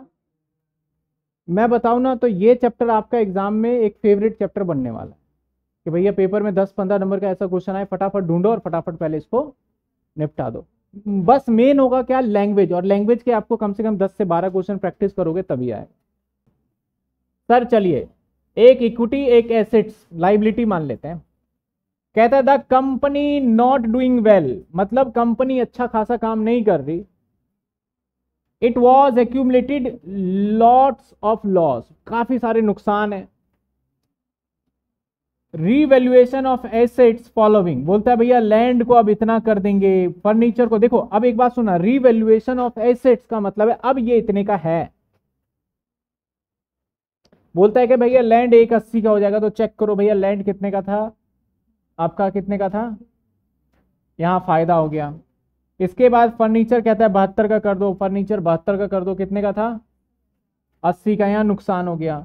सकता मैं बताऊँ ना तो ये चैप्टर आपका एग्जाम में एक फेवरेट चैप्टर बनने वाला है कि भैया पेपर में दस पंद्रह नंबर का ऐसा क्वेश्चन आए फटाफट ढूंढो और फटाफट पहले इसको निपटा दो बस मेन होगा क्या लैंग्वेज और लैंग्वेज के आपको कम से कम दस से बारह क्वेश्चन प्रैक्टिस करोगे तभी आए सर चलिए एक इक्विटी एक एसेट्स लाइबिलिटी मान लेते हैं कहता है the company not doing well मतलब कंपनी अच्छा खासा काम नहीं कर रही it was accumulated lots of loss काफी सारे नुकसान है रीवेल्युएशन ऑफ एसेट्स फॉलोविंग बोलता है भैया लैंड को अब इतना कर देंगे फर्नीचर को देखो अब एक बात सुना रीवेल्युएशन ऑफ एसेट्स का मतलब है अब ये इतने का है बोलता है कि भैया लैंड एक अस्सी का हो जाएगा तो चेक करो भैया लैंड कितने का था आपका कितने का था यहां फायदा हो गया इसके बाद फर्नीचर कहता है बहत्तर का कर दो फर्नीचर बहत्तर का कर दो कितने का था अस्सी का यहाँ नुकसान हो गया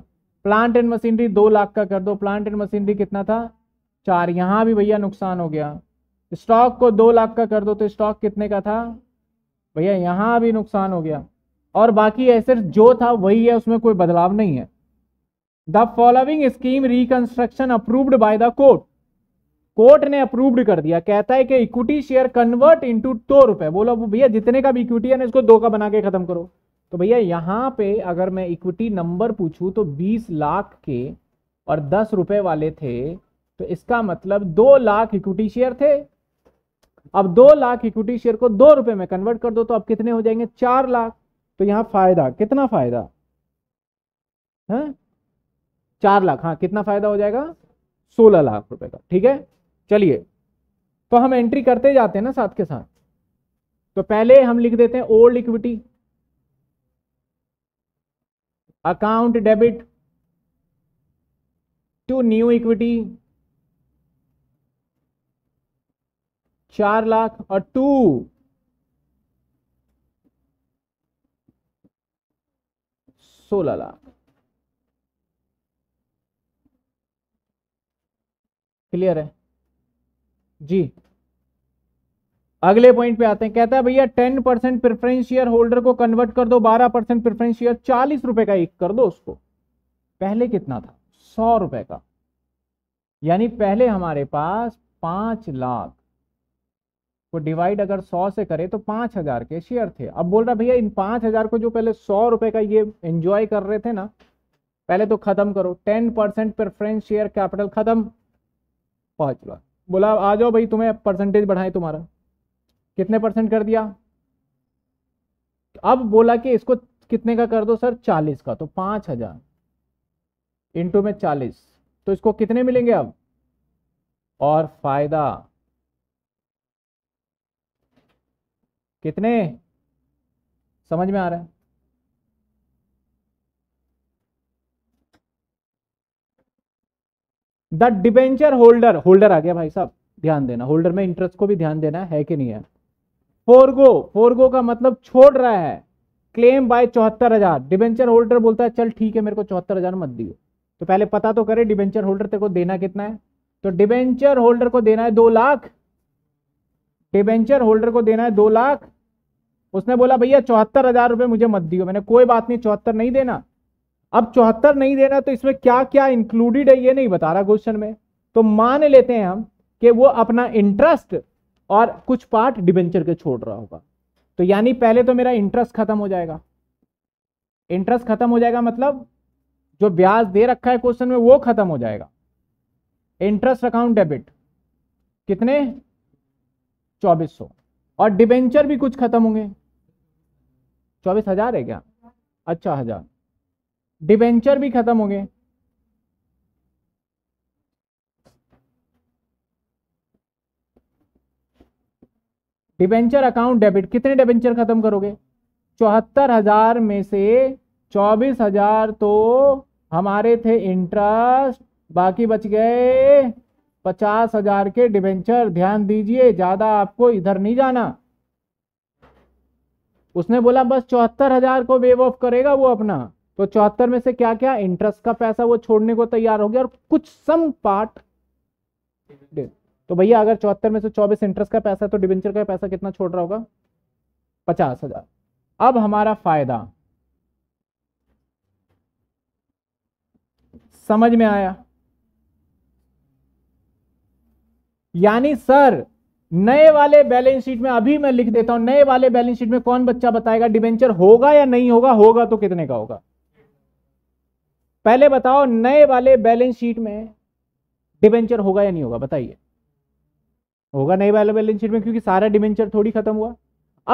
प्लांट एंड मशीनरी दो लाख का कर दो प्लांट एंड मशीनरी कितना था चार यहाँ भी भैया नुकसान हो गया स्टॉक को दो लाख का कर दो तो स्टॉक कितने का था भैया यहाँ भी नुकसान हो गया और बाकी ऐसे जो था वही है उसमें कोई बदलाव नहीं है the following scheme reconstruction approved by the court court ने अप्रूव्ड कर दिया कहता है कि इक्विटी शेयर कन्वर्ट इंटू दो रुपए बोलो भैया जितने का भी इक्विटी है ना इसको दो का बना के खत्म करो तो भैया यहाँ पे अगर मैं इक्विटी नंबर पूछूं तो 20 लाख के और दस रुपए वाले थे तो इसका मतलब दो लाख इक्विटी शेयर थे अब दो लाख इक्विटी शेयर को दो रुपए में कन्वर्ट कर दो तो अब कितने हो जाएंगे चार लाख तो यहाँ फायदा कितना फायदा है हाँ? चार लाख हाँ कितना फायदा हो जाएगा सोलह लाख रुपए का ठीक है चलिए तो हम एंट्री करते जाते हैं ना साथ के साथ तो पहले हम लिख देते हैं old equity account debit to new equity चार लाख और टू सोलह लाख क्लियर है जी अगले पॉइंट पे आते हैं कहता है भैया ten percent preference share holder को कन्वर्ट कर दो बारह परसेंट प्रेफरेंस शेयर चालीस रुपए का एक कर दो उसको पहले कितना था सौ रुपए का यानी पहले हमारे पास पांच लाख को डिवाइड अगर सौ से करें तो पांच हजार के शेयर थे अब बोल रहा भैया इन पांच हजार को जो पहले सौ रुपए का ये एंजॉय कर रहे थे ना पहले तो खत्म करो ten percent preference share capital खत्म पांच लाख बोला आ जाओ भाई तुम्हें परसेंटेज बढ़ाएं तुम्हारा कितने परसेंट कर दिया अब बोला कि इसको कितने का कर दो सर चालीस का तो पांच हजार इंटू में चालीस तो इसको कितने मिलेंगे अब और फायदा कितने समझ में आ रहा है द डिबेंचर होल्डर होल्डर आ गया भाई साहब ध्यान देना होल्डर में इंटरेस्ट को भी ध्यान देना है कि नहीं है फोरगो फोरगो का मतलब छोड़ रहा है क्लेम बाय चौहत्तर हजार डिबेंचर होल्डर बोलता है चल ठीक है मेरे को चौहत्तर हजार मत दियो तो पहले पता तो करे डिबेंचर होल्डर तेरे को देना कितना है तो डिबेंचर होल्डर को देना है दो लाख डिबेंचर होल्डर को देना है दो लाख उसने बोला भैया चौहत्तर हजार रुपये मुझे मत दियो मैंने कोई बात नहीं चौहत्तर नहीं देना अब चौहत्तर नहीं देना तो इसमें क्या क्या इंक्लूडेड है ये नहीं बता रहा क्वेश्चन में तो मान लेते हैं हम कि वो अपना इंटरेस्ट और कुछ पार्ट डिबेंचर के छोड़ रहा होगा तो यानी पहले तो मेरा इंटरेस्ट खत्म हो जाएगा इंटरेस्ट खत्म हो जाएगा मतलब जो ब्याज दे रखा है क्वेश्चन में वो खत्म हो जाएगा इंटरेस्ट अकाउंट डेबिट कितने चौबीस सौ और डिबेंचर भी कुछ खत्म होंगे चौबीस हजार है क्या अच्छा हजार डिबेंचर भी खत्म हो गए डिबेंचर अकाउंट डेबिट कितने डिबेंचर खत्म करोगे चौहत्तर हजार में से चौबीस हजार तो हमारे थे इंटरेस्ट बाकी बच गए पचास हजार के डिबेंचर ध्यान दीजिए ज्यादा आपको इधर नहीं जाना उसने बोला बस चौहत्तर हजार को वेव ऑफ करेगा वो अपना तो चौहत्तर में से क्या क्या इंटरेस्ट का पैसा वो छोड़ने को तैयार हो गया और कुछ सम पार्ट तो भैया अगर चौहत्तर में से चौबीस इंटरेस्ट का पैसा है तो डिबेंचर का पैसा कितना छोड़ रहा होगा पचास हजार अब हमारा फायदा समझ में आया यानी सर नए वाले बैलेंस शीट में अभी मैं लिख देता हूं नए वाले बैलेंस शीट में कौन बच्चा बताएगा डिबेंचर होगा या नहीं होगा होगा तो कितने का होगा पहले बताओ नए वाले बैलेंस शीट में डिबेंचर होगा या नहीं होगा बताइए होगा नए वाले बैलेंस शीट में क्योंकि सारा डिबेंचर थोड़ी खत्म हुआ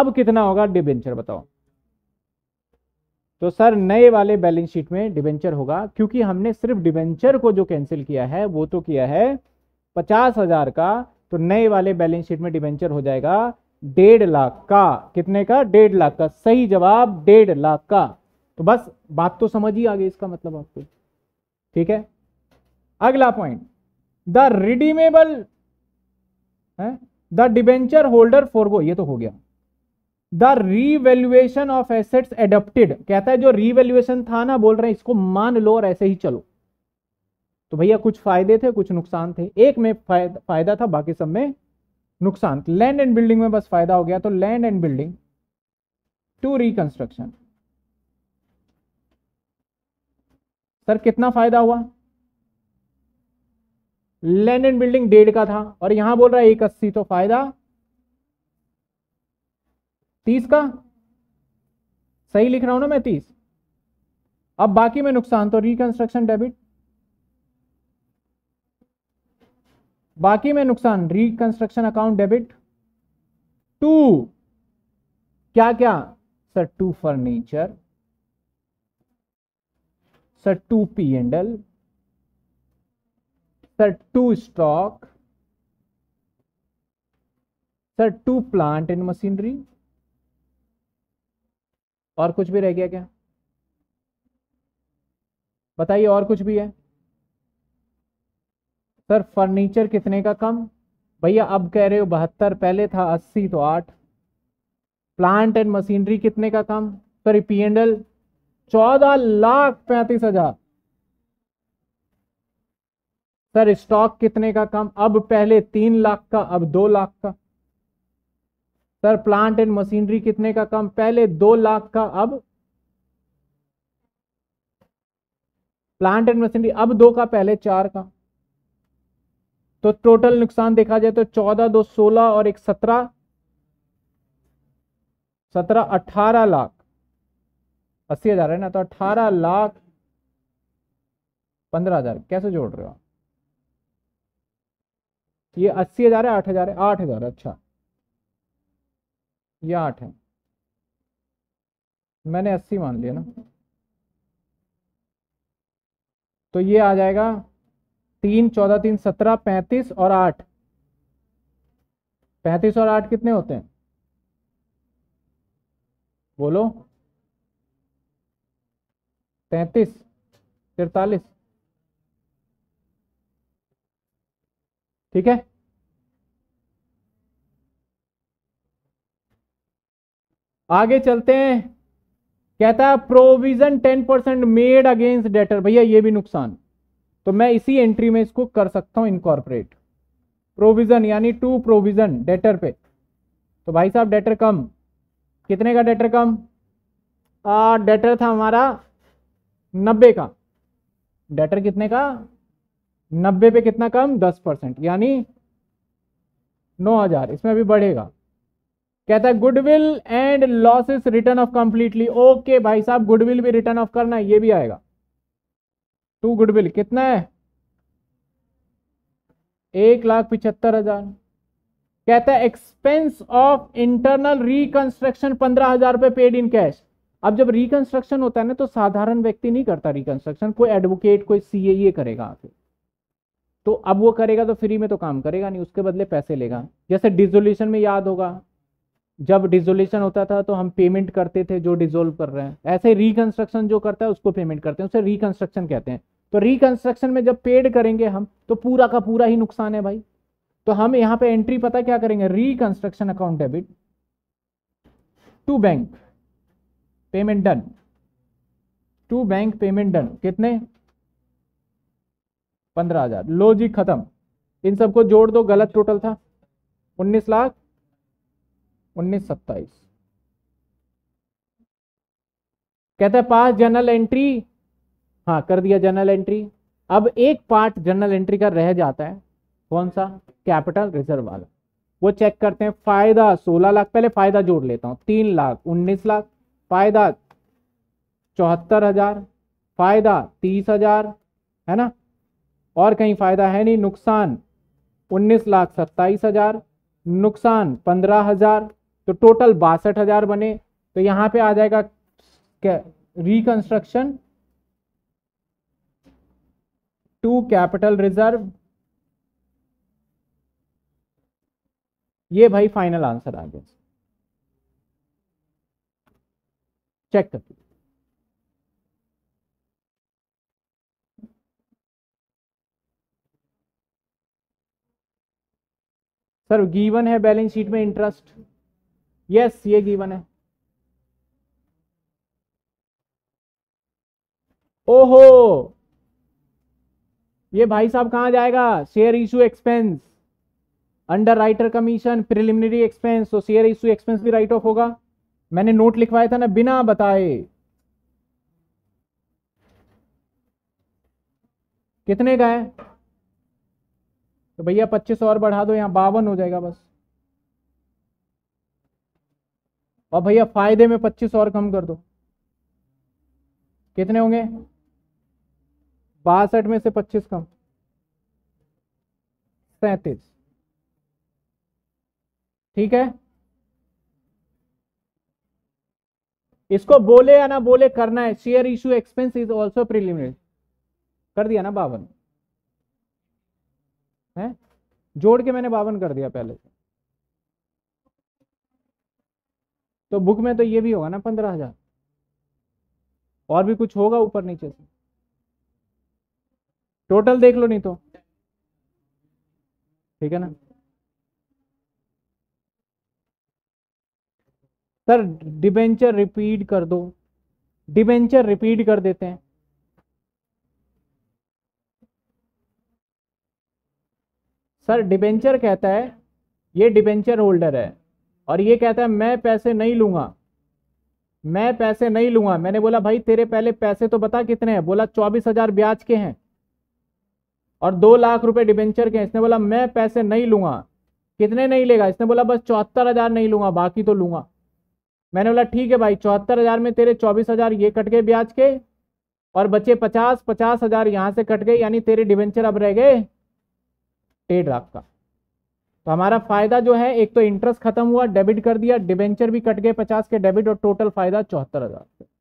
अब कितना होगा डिबेंचर बताओ तो सर नए वाले बैलेंस शीट में डिबेंचर होगा क्योंकि हमने सिर्फ डिबेंचर को जो कैंसिल किया है वो तो किया है पचास हजार का तो नए वाले बैलेंस शीट में डिबेंचर हो जाएगा डेढ़ लाख का कितने का डेढ़ लाख का सही जवाब डेढ़ लाख का तो बस बात तो समझ ही आ गई इसका मतलब आपको ठीक है अगला point the redeemable the debenture holder forgo ये तो हो गया the revaluation of assets adapted कहता है जो रीवेल्युएशन था ना बोल रहे हैं इसको मान लो और ऐसे ही चलो तो भैया कुछ फायदे थे कुछ नुकसान थे एक में फायद, फायदा था बाकी सब में नुकसान लैंड एंड बिल्डिंग में बस फायदा हो गया तो land and building to reconstruction sir कितना फायदा हुआ लैंड एंड बिल्डिंग डेढ़ का था और यहां बोल रहा है एक अस्सी तो फायदा तीस का सही लिख रहा हूं ना मैं तीस अब बाकी में नुकसान तो रिकंस्ट्रक्शन डेबिट बाकी में नुकसान रिकंस्ट्रक्शन अकाउंट डेबिट टू क्या क्या sir to furniture sir to P and L sir to stock sir to plant and machinery और कुछ भी रह गया क्या बताइए और कुछ भी है सर फर्नीचर कितने का कम भैया अब कह रहे हो बहत्तर पहले था अस्सी तो आठ प्लांट एंड मशीनरी कितने का कम सर पी एंड एल चौदह लाख पैंतीस हजार सर स्टॉक कितने का कम अब पहले तीन लाख का अब दो लाख का सर प्लांट एंड मशीनरी कितने का कम पहले दो लाख का अब प्लांट एंड मशीनरी अब दो का पहले चार का तो टोटल नुकसान देखा जाए तो चौदह दो सोलह और एक सत्रह सत्रह अठारह लाख अस्सी हज़ार है ना तो अठारह लाख पंद्रह हज़ार कैसे जोड़ रहे हो आप ये अस्सी हज़ार है आठ हज़ार है आठ हज़ार अच्छा ये आठ है मैंने अस्सी मान लिया ना तो ये आ जाएगा तीन चौदह तीन सत्रह पैंतीस और आठ पैंतीस और आठ कितने होते हैं बोलो तैतीस तिरतालीस ठीक है आगे चलते हैं कहता है provision ten percent made against debtor भैया ये भी नुकसान तो मैं इसी एंट्री में इसको कर सकता हूं इनकॉर्पोरेट प्रोविजन यानी टू प्रोविजन डेटर पे तो भाई साहब डेटर कम कितने का डेटर कम आ, डेटर था हमारा नब्बे का डेटर कितने का नब्बे पे कितना कम दस परसेंट यानी नौ हजार इसमें अभी बढ़ेगा कहता है goodwill and losses written off completely okay भाई साहब गुडविल भी रिटर्न ऑफ करना है ये भी आएगा टू गुडविल कितना है एक लाख पिछहत्तर हजार कहता है एक्सपेंस ऑफ इंटरनल रिकंस्ट्रक्शन पंद्रह हजार रुपये पेड इन कैश अब जब रिकंस्ट्रक्शन होता है ना तो साधारण व्यक्ति नहीं करता रिकंस्ट्रक्शन कोई एडवोकेट कोई सी e ये करेगा आके तो अब वो करेगा तो फ्री में तो काम करेगा नहीं उसके बदले पैसे लेगा जैसे डिजोल्यूशन में याद होगा जब डिजोल्यूशन होता था तो हम पेमेंट करते थे जो डिजोल्व कर रहे हैं ऐसे रिकंस्ट्रक्शन जो करता है उसको पेमेंट करते हैं उसे रिकंस्ट्रक्शन कहते हैं तो रिकंस्ट्रक्शन में जब पेड करेंगे हम तो पूरा का पूरा ही नुकसान है भाई तो हम यहाँ पे एंट्री पता क्या करेंगे reconstruction account debit to bank payment done to bank payment done कितने पंद्रह हजार लो जी खत्म इन सबको जोड़ दो गलत टोटल था उन्नीस लाख उन्नीस सत्ताईस कहते हैं पास जनरल एंट्री हाँ कर दिया जनरल एंट्री अब एक पार्ट जनरल एंट्री का रह जाता है कौन सा कैपिटल रिजर्व वाला वो चेक करते हैं फायदा सोलह लाख पहले फायदा जोड़ लेता हूं तीन लाख उन्नीस लाख फायदा चौहत्तर हजार फायदा तीस हजार है ना और कहीं फायदा है नहीं नुकसान उन्नीस लाख सत्ताईस हजार नुकसान पंद्रह हजार तो टोटल बासठ हजार बने तो यहां पे आ जाएगा रिकंस्ट्रक्शन टू कैपिटल रिजर्व ये भाई फाइनल आंसर आ गया चेक करते सर गीवन है बैलेंस शीट में इंटरेस्ट यस ये गीवन है ओहो ये भाई साहब कहां जाएगा share issue expense underwriter commission preliminary expense तो शेयर इशू एक्सपेंस भी राइट ऑफ होगा मैंने नोट लिखवाया था ना बिना बताए कितने का है तो भैया पच्चीस और बढ़ा दो यहाँ बावन हो जाएगा बस और भैया फायदे में पच्चीस और कम कर दो कितने होंगे बासठ में से पच्चीस कम सैतीस ठीक है इसको बोले या ना बोले करना है share issue expense is also preliminary कर दिया ना बावन है जोड़ के मैंने बावन कर दिया पहले से तो बुक में तो ये भी होगा ना पंद्रह हजार और भी कुछ होगा ऊपर नीचे से टोटल देख लो नहीं तो ठीक है ना सर डिबेंचर रिपीट कर दो डिबेंचर रिपीट कर देते हैं सर डिबेंचर कहता है ये डिबेंचर होल्डर है और ये कहता है मैं पैसे नहीं लूँगा मैं पैसे नहीं लूंगा मैंने बोला भाई तेरे पहले पैसे तो बता कितने हैं बोला चौबीस हज़ार ब्याज के हैं और दो लाख रुपए डिबेंचर के हैं इसने बोला मैं पैसे नहीं लूँगा कितने नहीं लेगा इसने बोला बस चौहत्तर हज़ार नहीं लूँगा बाकी तो लूँगा मैंने बोला ठीक है भाई चौहत्तर हजार में तेरे चौबीस हजार ये कट गए ब्याज के और बचे पचास पचास हजार यहाँ से कट गए यानी तेरे डिवेंचर अब रह गए डेढ़ लाख का तो हमारा फायदा जो है एक तो इंटरेस्ट खत्म हुआ डेबिट कर दिया डिवेंचर भी कट गए पचास के डेबिट और टोटल फायदा चौहत्तर हजार